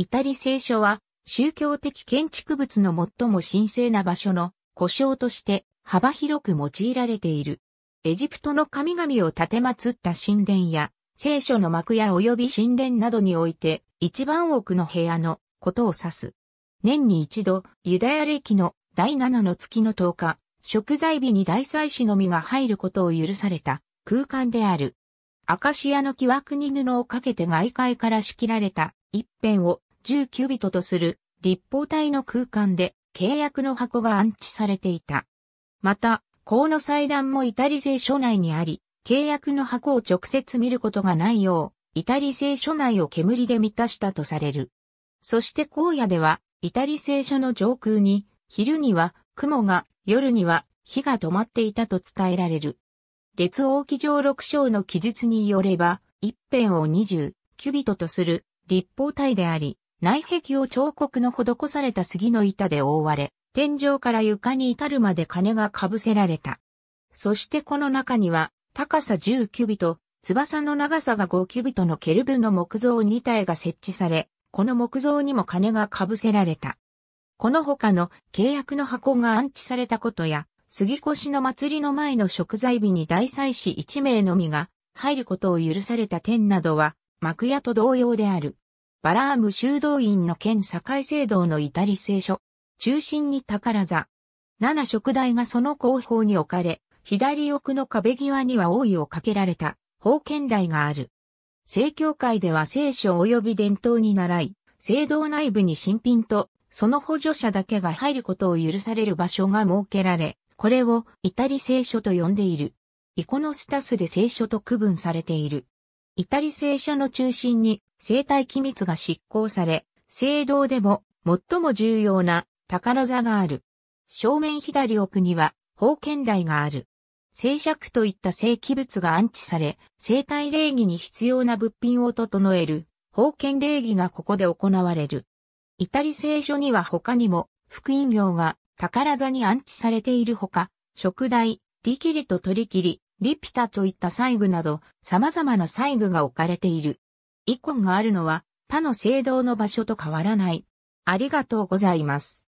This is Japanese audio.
イタリ聖書は宗教的建築物の最も神聖な場所の故障として幅広く用いられている。エジプトの神々を建て祀った神殿や聖書の幕や及び神殿などにおいて一番奥の部屋のことを指す。年に一度、ユダヤ歴の第七の月の10日、食材日に大祭司のみが入ることを許された空間である。アカシアの木枠に布をかけて外界から仕切られた一辺を1 9キュビトとする立方体の空間で契約の箱が安置されていた。また、この祭壇もイタリ製書内にあり、契約の箱を直接見ることがないよう、イタリ製書内を煙で満たしたとされる。そして荒野では、イタリ製書の上空に、昼には雲が、夜には火が止まっていたと伝えられる。列王記上六章の記述によれば、一辺を2十、キュビトとする立方体であり、内壁を彫刻の施された杉の板で覆われ、天井から床に至るまで金がかぶせられた。そしてこの中には、高さ10キュビと、翼の長さが5キュビとのケルブの木造2体が設置され、この木造にも金がかぶせられた。この他の契約の箱が安置されたことや、杉越の祭りの前の食材日に大祭司1名のみが入ることを許された点などは、幕屋と同様である。バラーム修道院の県境聖堂の至り聖書。中心に宝座。七食台がその後方に置かれ、左奥の壁際には王位をかけられた、宝剣台がある。聖教会では聖書及び伝統に習い、聖堂内部に新品と、その補助者だけが入ることを許される場所が設けられ、これを、至り聖書と呼んでいる。イコノスタスで聖書と区分されている。イタリ製書の中心に生体機密が執行され、聖堂でも最も重要な宝座がある。正面左奥には宝剣台がある。聖尺といった聖器物が安置され、生体礼儀に必要な物品を整える、宝剣礼儀がここで行われる。イタリ聖書には他にも、福音業が宝座に安置されているほか、食代、利切りと取り切り、リピタといった細具など、様々な細具が置かれている。イコンがあるのは、他の聖堂の場所と変わらない。ありがとうございます。